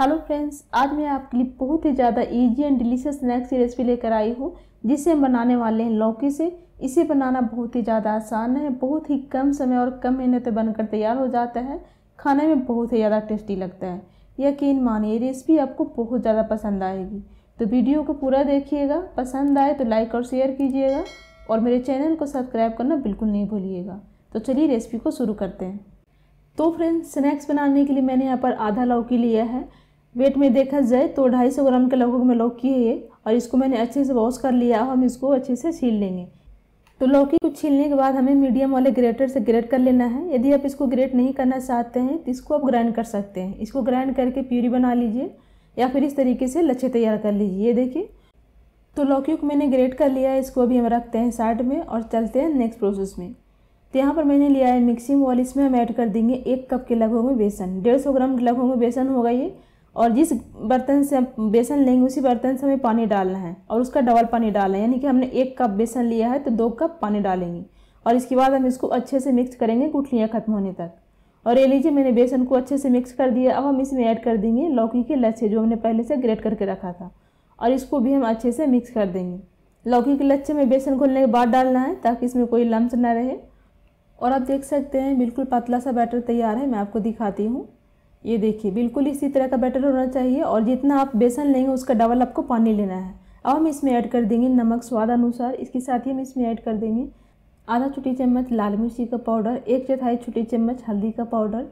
hello friends आज मैं आपके लिए बहुत ही ज़्यादा इजी एंड डिलीशियस स्नैक्स की रेसिपी लेकर आई हूँ जिसे हम बनाने वाले हैं लौकी से इसे बनाना बहुत ही ज़्यादा आसान है बहुत ही कम समय और कम मेहनत में बनकर तैयार हो जाता है खाने में बहुत ही ज़्यादा टेस्टी लगता है यकीन मानिए रेसिपी आपको बहुत ज़्यादा पसंद आएगी तो वीडियो को पूरा देखिएगा पसंद आए तो लाइक और शेयर कीजिएगा और मेरे चैनल को सब्सक्राइब करना बिल्कुल नहीं भूलिएगा तो चलिए रेसिपी को शुरू करते हैं तो फ्रेंड्स स्नैक्स बनाने के लिए मैंने यहाँ पर आधा लौकी लिया है वेट में देखा जाए तो ढाई सौ ग्राम के लगभग मैं लौकी है ये और इसको मैंने अच्छे से वॉश कर लिया और हम इसको अच्छे से छील लेंगे तो लौकी को छीलने के बाद हमें मीडियम वाले ग्रेटर से ग्रेट कर लेना है यदि आप इसको ग्रेट नहीं करना चाहते हैं तो इसको आप ग्राइंड कर सकते हैं इसको ग्राइंड करके प्यूरी बना लीजिए या फिर इस तरीके से लच्छे तैयार कर लीजिए ये देखिए तो लौकी को मैंने ग्रेट कर लिया है इसको अभी हम रखते हैं साइड में और चलते हैं नेक्स्ट प्रोसेस में तो यहाँ पर मैंने लिया है मिक्सिंग बॉल इसमें हम ऐड कर देंगे एक कप के लगभग में बेसन डेढ़ सौ ग्राम के लगभग में बेसन होगा ये और जिस बर्तन से हम बेसन लेंगे उसी बर्तन से हमें पानी डालना है और उसका डबल पानी डालना है यानी कि हमने एक कप बेसन लिया है तो दो कप पानी डालेंगे और इसके बाद हम इसको अच्छे से मिक्स करेंगे गुठलियाँ ख़त्म होने तक और ये लीजिए मैंने बेसन को अच्छे से मिक्स कर दिया अब हम इसमें ऐड कर देंगे लौकी के लच्छे जो हमने पहले से ग्रेट करके रखा था और इसको भी हम अच्छे से मिक्स कर देंगे लौकी के लच्छे में बेसन घोलने के बाद डालना है ताकि इसमें कोई लम्स ना रहे और आप देख सकते हैं बिल्कुल पतला सा बैटर तैयार है मैं आपको दिखाती हूँ ये देखिए बिल्कुल इसी तरह का बैटर होना चाहिए और जितना आप बेसन लेंगे उसका डबल आपको पानी लेना है अब हम इसमें ऐड कर देंगे नमक स्वाद अनुसार इसके साथ ही हम इसमें ऐड कर देंगे आधा छोटी चम्मच लाल मिर्ची का पाउडर एक चौथाई छोटी चम्मच हल्दी का पाउडर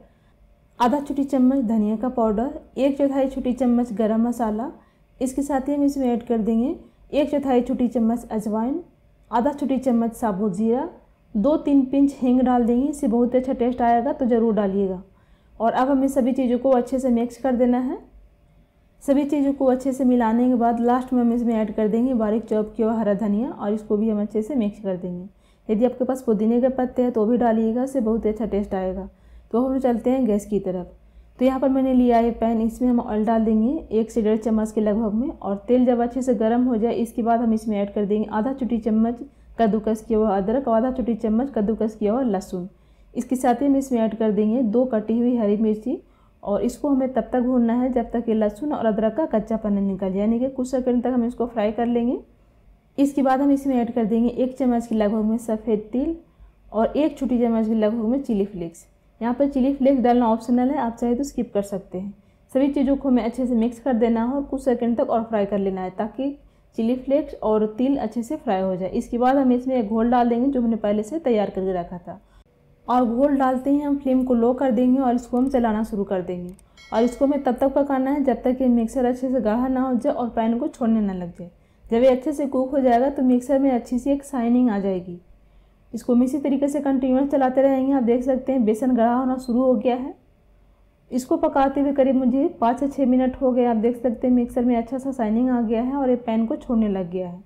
आधा छोटी चम्मच धनिया का पाउडर एक चौथाई छोटी चम्मच गरम मसाला इसके साथ ही हम इसमें ऐड कर देंगे एक चौथाई छोटी चम्मच अजवाइन आधा छोटी चम्मच साबुत जीरा दो तीन पिंच हींग डाल देंगे इससे बहुत अच्छा टेस्ट आएगा तो ज़रूर डालिएगा और अब हमें सभी चीज़ों को अच्छे से मिक्स कर देना है सभी चीज़ों को अच्छे से मिलाने के बाद लास्ट में हम इसमें ऐड कर देंगे बारीक चॉप किया हरा धनिया और इसको भी हम अच्छे से मिक्स कर देंगे यदि आपके पास पुदीने के पत्ते हैं तो भी डालिएगा इससे बहुत ही अच्छा टेस्ट आएगा तो हम चलते हैं गैस की तरफ तो यहाँ पर मैंने लिया है पैन इसमें हम ऑयल डाल देंगे एक से डेढ़ चम्मच के लगभग में और तेल जब अच्छे से गर्म हो जाए इसके बाद हम इसमें ऐड कर देंगे आधा छोटी चम्मच कद्दूकस किया हुआ अदरक और आधा छोटी चम्मच कद्दूकस किया हुआ लहसुन इसके साथ ही हम इसमें ऐड कर देंगे दो कटी हुई हरी मिर्ची और इसको हमें तब तक भूनना है जब तक ये लहसुन और अदरक का कच्चा पन्ना निकल यानी कि कुछ सेकंड तक हम इसको फ्राई कर लेंगे इसके बाद हम इसमें ऐड कर देंगे एक चम्मच के लगभग में सफ़ेद तिल और एक छोटी चम्मच के लगभग में चिली फ्लेक्स यहाँ पर चिली फ्लेक्स डालना ऑप्शनल है आप चाहे तो स्किप कर सकते हैं सभी चीज़ों को हमें अच्छे से मिक्स कर देना है और कुछ सेकंड तक और फ्राई कर लेना है ताकि चिली फ्लेक्स और तिल अच्छे से फ्राई हो जाए इसके बाद हम इसमें एक घोल डाल देंगे जो हमने पहले से तैयार करके रखा था और घोल डालते हैं हम फ्लेम को लो कर देंगे और इसको हम चलाना शुरू कर देंगे और इसको हमें तब तक पकाना है जब तक ये मिक्सर अच्छे से गाढ़ा ना हो जाए और पैन को छोड़ने ना लग जाए जब ये अच्छे से कुक हो जाएगा तो मिक्सर में अच्छी सी एक शाइनिंग आ जाएगी इसको हम इसी तरीके से कंटिन्यूस चलाते रहेंगे आप देख सकते हैं बेसन गढ़ा होना शुरू हो गया है इसको पकाते हुए करीब मुझे पाँच से छः मिनट हो गए आप देख सकते हैं मिक्सर में अच्छा सा शाइनिंग आ गया है और ये पैन को छोड़ने लग गया है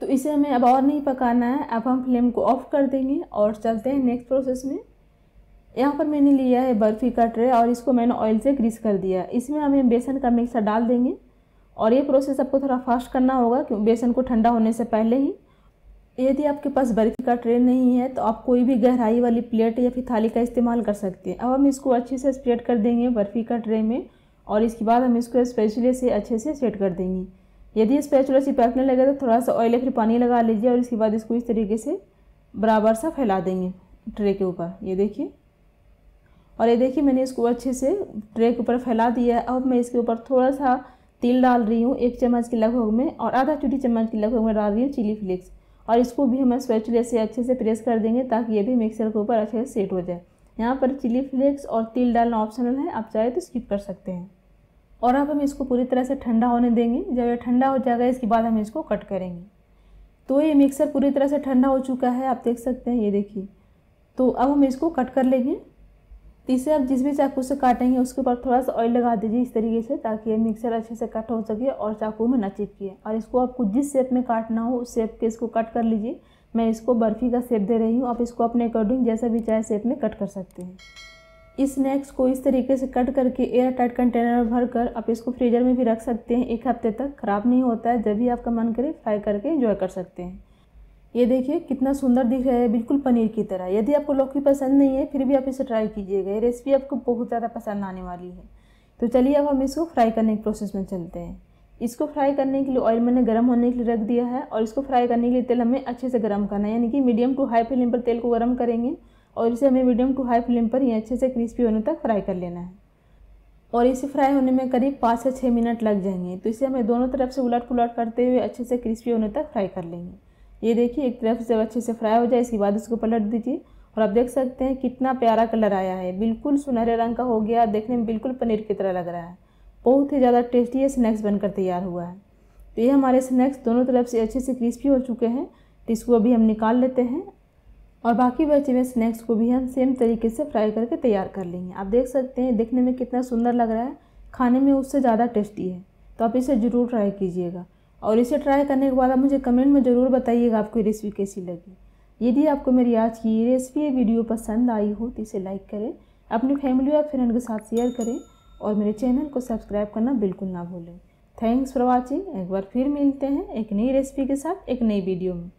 तो इसे हमें अब और नहीं पकाना है अब हम फ्लेम को ऑफ़ कर देंगे और चलते हैं नेक्स्ट प्रोसेस में यहाँ पर मैंने लिया है बर्फ़ी का ट्रे और इसको मैंने ऑयल से ग्रीस कर दिया इसमें हमें बेसन का मिक्सर डाल देंगे और ये प्रोसेस आपको थोड़ा फास्ट करना होगा क्योंकि बेसन को ठंडा होने से पहले ही यदि आपके पास बर्फ़ी का ट्रे नहीं है तो आप कोई भी गहराई वाली प्लेट या फिर थाली का इस्तेमाल कर सकते हैं अब हम इसको अच्छे से स्प्रेड कर देंगे बर्फ़ी का ट्रे में और इसके बाद हम इसको स्पेशली से अच्छे से सेट कर देंगे यदि स्पैचुला चिपकने लगे तो थोड़ा सा ऑयल या फिर पानी लगा लीजिए और इसके बाद इसको इस तरीके से बराबर सा फैला देंगे ट्रे के ऊपर ये देखिए और ये देखिए मैंने इसको अच्छे से ट्रे के ऊपर फैला दिया है अब मैं इसके ऊपर थोड़ा सा तिल डाल रही हूँ एक चम्मच के लगभग में और आधा छोटी चम्मच के लगभग में डाल रही हूँ चिली फ्लेक्स और इसको भी हमें स्पैचुले से अच्छे से प्रेस कर देंगे ताकि ये भी मिक्सर के ऊपर अच्छे से सेट हो जाए यहाँ पर चिली फ्लेक्स और तिल डालना ऑप्शनल है आप चाहे तो स्किप कर सकते हैं और अब हम इसको पूरी तरह से ठंडा होने देंगे जब यह ठंडा हो जाएगा इसके बाद हम इसको कट करेंगे तो ये मिक्सर पूरी तरह से ठंडा हो चुका है आप देख सकते हैं ये देखिए तो अब हम इसको कट कर लेंगे तो इसे आप जिस भी चाकू से काटेंगे उसके ऊपर थोड़ा सा ऑयल लगा दीजिए इस तरीके से ताकि ये मिक्सर अच्छे से कट हो सके और चाकू में ना चिपके और इसको आपको जिस शेप में काटना हो उस शेप के इसको कट कर लीजिए मैं इसको बर्फ़ी का शेप दे रही हूँ आप इसको अपने अकॉर्डिंग जैसा भी चाहे शेप में कट कर सकते हैं इस स्नैक्स को इस तरीके से कट करके एयर टाइट कंटेनर में भर कर आप इसको फ्रीजर में भी रख सकते हैं एक हफ्ते तक ख़राब नहीं होता है जब भी आपका मन करे फ्राई करके इंजॉय कर सकते हैं ये देखिए कितना सुंदर दिख रहा है बिल्कुल पनीर की तरह यदि आपको लौकी पसंद नहीं है फिर भी आप इसे ट्राई कीजिएगा ये रेसिपी आपको बहुत ज़्यादा पसंद आने वाली है तो चलिए अब हम इसको फ्राई करने के प्रोसेस में चलते हैं इसको फ्राई करने के लिए ऑयल मैंने गर्म होने के लिए रख दिया है और इसको फ्राई करने के लिए तेल हमें अच्छे से गर्म करना है यानी कि मीडियम टू हाई फ्लेम पर तेल को गर्म करेंगे और इसे हमें मीडियम टू हाई फ्लेम पर ये अच्छे से क्रिस्पी होने तक फ्राई कर लेना है और इसे फ्राई होने में करीब पाँच से छः मिनट लग जाएंगे तो इसे हमें दोनों तरफ से उलट पुलट करते हुए अच्छे से क्रिस्पी होने तक फ्राई कर लेंगे ये देखिए एक तरफ जब अच्छे से फ्राई हो जाए इसके बाद उसको पलट दीजिए और आप देख सकते हैं कितना प्यारा कलर आया है बिल्कुल सुनहरे रंग का हो गया देखने में बिल्कुल पनीर की तरह लग रहा है बहुत ही ज़्यादा टेस्टी है स्नैक्स बनकर तैयार हुआ है तो ये हमारे स्नैक्स दोनों तरफ से अच्छे से क्रिस्पी हो चुके हैं तो इसको अभी हम निकाल लेते हैं और बाकी बचे हुए स्नैक्स को भी हम सेम तरीके से फ्राई करके तैयार कर लेंगे आप देख सकते हैं देखने में कितना सुंदर लग रहा है खाने में उससे ज़्यादा टेस्टी है तो आप इसे ज़रूर ट्राई कीजिएगा और इसे ट्राई करने के बाद आप मुझे कमेंट में ज़रूर बताइएगा आपको रेसिपी कैसी लगी यदि आपको मेरी आज की ये रेसिपी ये वीडियो पसंद आई हो तो इसे लाइक करें अपनी फैमिली और फ्रेंड के साथ शेयर करें और मेरे चैनल को सब्सक्राइब करना बिल्कुल ना भूलें थैंक्स फॉर वॉचिंग एक बार फिर मिलते हैं एक नई रेसिपी के साथ एक नई वीडियो में